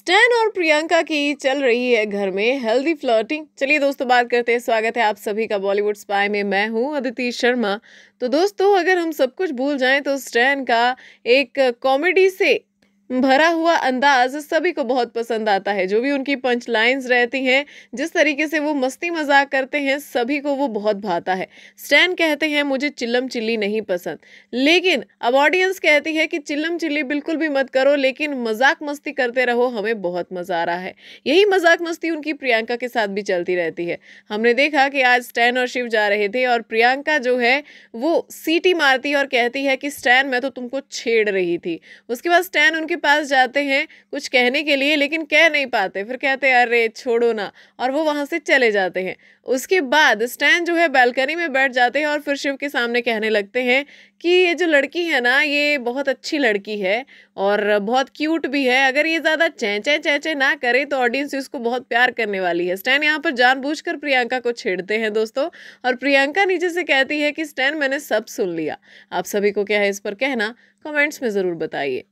stand और प्रियंका की चल रही है घर में हेल्दी फ्लर्टिंग चलिए दोस्तों बात करते हैं स्वागत है आप सभी का बॉलीवुड स्पाई में मैं हूं अदिति शर्मा तो दोस्तों अगर हम सब कुछ भूल जाएं तो स्टैन का एक कॉमेडी से भरा हुआ अंदाज सभी को बहुत पसंद आता है जो भी उनकी पंच लाइन्स रहती हैं जिस तरीके से वो मस्ती मजाक करते हैं सभी को वो बहुत भाता है स्टैन कहते हैं मुझे चिल्लम चिल्ली नहीं पसंद लेकिन अब ऑडियंस कहती है कि चिल्लम चिल्ली बिल्कुल भी मत करो लेकिन मजाक मस्ती करते रहो हमें बहुत मज़ा आ रहा है यही मजाक मस्ती उनकी प्रियंका के साथ भी चलती रहती है हमने देखा कि आज स्टैन और शिव जा रहे थे और प्रियंका जो है वो सीटी मारती है और कहती है कि स्टैन मैं तो तुमको छेड़ रही थी उसके बाद स्टैन उनके पास जाते हैं कुछ कहने के लिए लेकिन कह नहीं पाते फिर कहते हैं अरे छोड़ो ना और वो वहाँ से चले जाते हैं उसके बाद स्टैन जो है बैलकनी में बैठ जाते हैं और फिर शिव के सामने कहने लगते हैं कि ये जो लड़की है ना ये बहुत अच्छी लड़की है और बहुत क्यूट भी है अगर ये ज़्यादा चैं चैं ना करे तो ऑडियंस उसको बहुत प्यार करने वाली है स्टैन यहाँ पर जानबूझकर प्रियंका को छेड़ते हैं दोस्तों और प्रियंका नीचे से कहती है कि स्टैन मैंने सब सुन लिया आप सभी को क्या है इस पर कहना कमेंट्स में ज़रूर बताइए